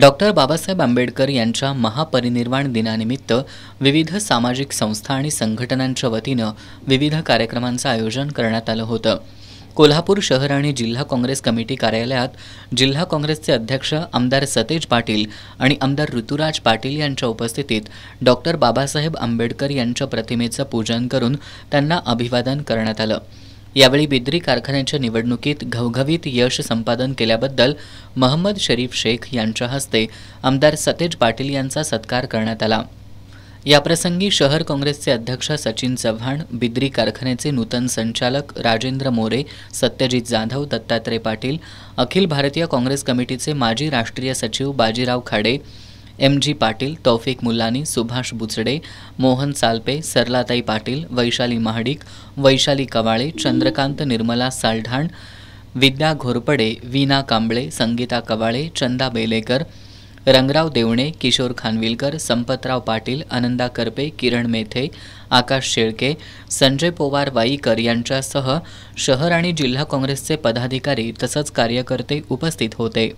doctor Babasaheb Ambedkar यांच्या महापरिनिर्वाण दिनानिमित्त विविध सामाजिक संस्था आणि संघटनांच्या वतीनं विविध कार्यक्रमांचं आयोजन करण्यात आलं होतं कोल्हापूर शहर आणि जिल्हा काँग्रेस कमिटी कार्यालयात जिल्हा काँग्रेसचे अध्यक्ष आमदार सतेज पाटील आणि आमदार ऋतुराज पाटील यांच्या उपस्थितीत डॉक्टर बाबासाहेब आंबेडकर यांच्या प्रतिमेचं पूजन करून त्यांना अभिवादन करण्यात आलं यावेळी बिद्री कारखान्याच्या निवडणुकीत घवघवीत यश संपादन केल्याबद्दल महम्मद शरीफ शेख यांच्या हस्ते आमदार सतेज पाटील यांचा सत्कार करण्यात आला याप्रसंगी शहर काँग्रेसचे अध्यक्ष सचिन चव्हाण बिद्री कारखान्याचे नूतन संचालक राजेंद्र मोरे सत्यजित जाधव दत्तात्रय पाटील अखिल भारतीय काँग्रेस कमिटीचे माजी राष्ट्रीय सचिव बाजीराव खाडे एम जी पाटील तौफिक मुल्लानी सुभाष बुचडे मोहन सालपे सरलाताई पाटील वैशाली महाडिक वैशाली कवाळे चंद्रकांत निर्मला सालढाण विद्या घोरपडे वीना कांबळे संगीता कवाळे चंदा बेलेकर रंगराव देवणे किशोर खानविलकर संपतराव पाटील आनंदा करपे किरण मेथे आकाश शेळके संजय पोवार वाईकर यांच्यासह शहर आणि जिल्हा काँग्रेसचे पदाधिकारी तसंच कार्यकर्ते उपस्थित होते